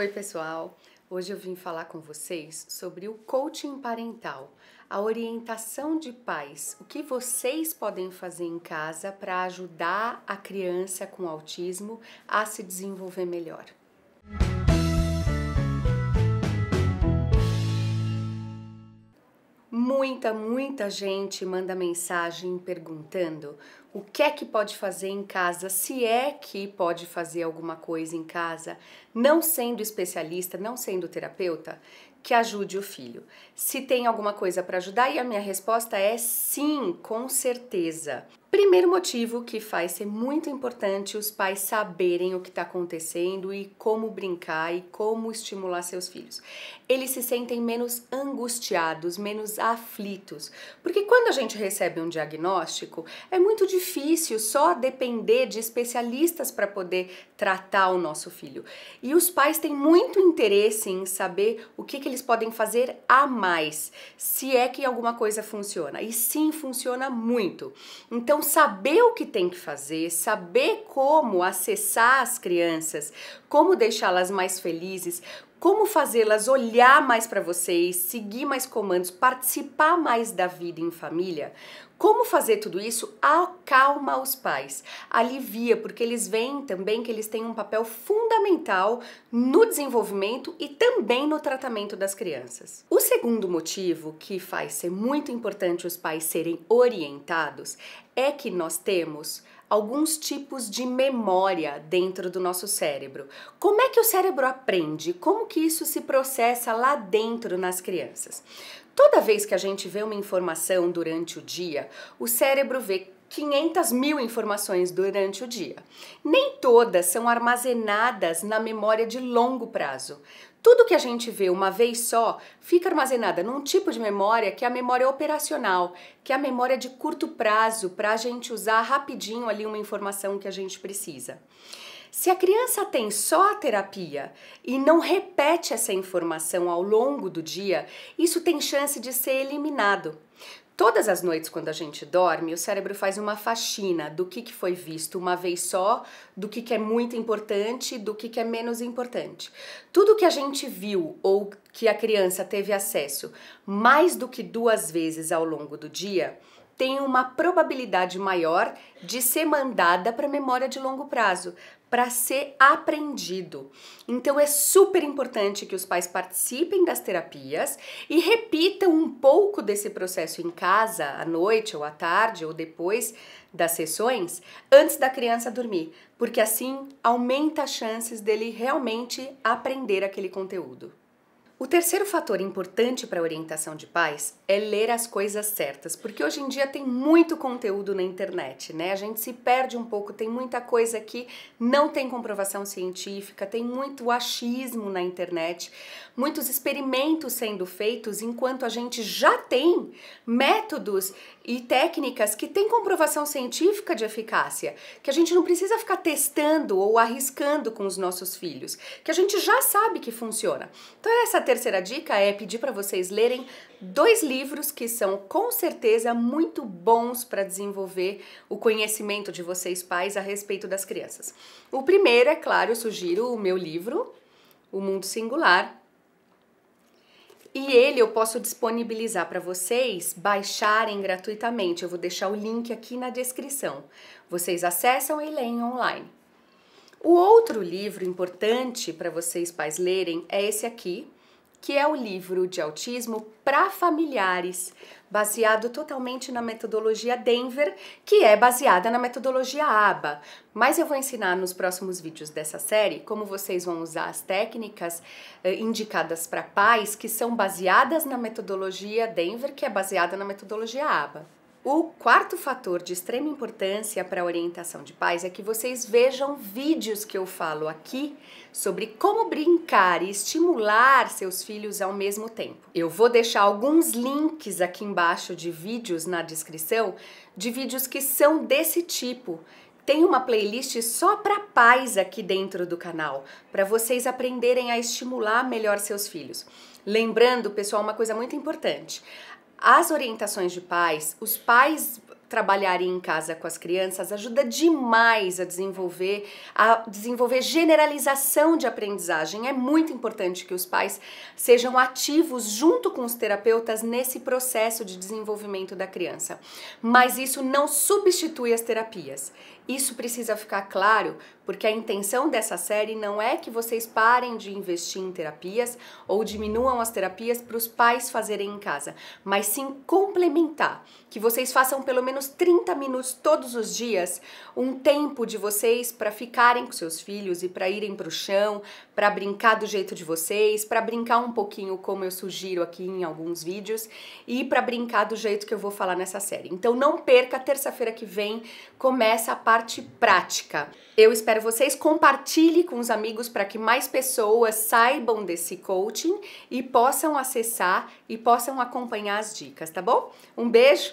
Oi, pessoal! Hoje eu vim falar com vocês sobre o coaching parental, a orientação de pais, o que vocês podem fazer em casa para ajudar a criança com autismo a se desenvolver melhor. Música Muita, muita gente manda mensagem perguntando o que é que pode fazer em casa, se é que pode fazer alguma coisa em casa, não sendo especialista, não sendo terapeuta, que ajude o filho. Se tem alguma coisa para ajudar, e a minha resposta é sim, com certeza. Primeiro motivo que faz ser muito importante os pais saberem o que está acontecendo e como brincar e como estimular seus filhos. Eles se sentem menos angustiados, menos aflitos, porque quando a gente recebe um diagnóstico é muito difícil só depender de especialistas para poder tratar o nosso filho. E os pais têm muito interesse em saber o que, que eles podem fazer a mais, se é que alguma coisa funciona. E sim, funciona muito. Então então, saber o que tem que fazer, saber como acessar as crianças, como deixá-las mais felizes, como fazê-las olhar mais para vocês, seguir mais comandos, participar mais da vida em família. Como fazer tudo isso acalma os pais, alivia, porque eles veem também que eles têm um papel fundamental no desenvolvimento e também no tratamento das crianças. O segundo motivo que faz ser muito importante os pais serem orientados é que nós temos alguns tipos de memória dentro do nosso cérebro. Como é que o cérebro aprende? Como que isso se processa lá dentro nas crianças? Toda vez que a gente vê uma informação durante o dia, o cérebro vê 500 mil informações durante o dia. Nem todas são armazenadas na memória de longo prazo. Tudo que a gente vê uma vez só fica armazenada num tipo de memória que é a memória operacional, que é a memória de curto prazo, para a gente usar rapidinho ali uma informação que a gente precisa. Se a criança tem só a terapia e não repete essa informação ao longo do dia, isso tem chance de ser eliminado. Todas as noites, quando a gente dorme, o cérebro faz uma faxina do que, que foi visto uma vez só, do que, que é muito importante, do que, que é menos importante. Tudo que a gente viu ou que a criança teve acesso mais do que duas vezes ao longo do dia tem uma probabilidade maior de ser mandada para memória de longo prazo, para ser aprendido. Então é super importante que os pais participem das terapias e repitam um pouco desse processo em casa, à noite ou à tarde ou depois das sessões, antes da criança dormir, porque assim aumenta as chances dele realmente aprender aquele conteúdo. O terceiro fator importante para a orientação de pais é ler as coisas certas, porque hoje em dia tem muito conteúdo na internet, né? A gente se perde um pouco, tem muita coisa que não tem comprovação científica, tem muito achismo na internet, muitos experimentos sendo feitos, enquanto a gente já tem métodos e técnicas que têm comprovação científica de eficácia, que a gente não precisa ficar testando ou arriscando com os nossos filhos, que a gente já sabe que funciona. Então essa terceira dica é pedir para vocês lerem dois livros que são com certeza muito bons para desenvolver o conhecimento de vocês pais a respeito das crianças. O primeiro, é claro, eu sugiro o meu livro, O Mundo Singular, e ele eu posso disponibilizar para vocês baixarem gratuitamente. Eu vou deixar o link aqui na descrição. Vocês acessam e leem online. O outro livro importante para vocês pais lerem é esse aqui, que é o livro de autismo para familiares, baseado totalmente na metodologia Denver, que é baseada na metodologia ABA. Mas eu vou ensinar nos próximos vídeos dessa série como vocês vão usar as técnicas eh, indicadas para pais que são baseadas na metodologia Denver, que é baseada na metodologia ABA. O quarto fator de extrema importância para a orientação de pais é que vocês vejam vídeos que eu falo aqui sobre como brincar e estimular seus filhos ao mesmo tempo. Eu vou deixar alguns links aqui embaixo de vídeos na descrição de vídeos que são desse tipo. Tem uma playlist só para pais aqui dentro do canal, para vocês aprenderem a estimular melhor seus filhos. Lembrando, pessoal, uma coisa muito importante: as orientações de pais, os pais trabalharia em casa com as crianças ajuda demais a desenvolver a desenvolver generalização de aprendizagem. É muito importante que os pais sejam ativos junto com os terapeutas nesse processo de desenvolvimento da criança. Mas isso não substitui as terapias. Isso precisa ficar claro, porque a intenção dessa série não é que vocês parem de investir em terapias ou diminuam as terapias para os pais fazerem em casa, mas sim complementar, que vocês façam pelo menos menos 30 minutos todos os dias, um tempo de vocês para ficarem com seus filhos e para irem para o chão, para brincar do jeito de vocês, para brincar um pouquinho como eu sugiro aqui em alguns vídeos e para brincar do jeito que eu vou falar nessa série. Então não perca, terça-feira que vem começa a parte prática. Eu espero vocês, compartilhe com os amigos para que mais pessoas saibam desse coaching e possam acessar e possam acompanhar as dicas, tá bom? Um beijo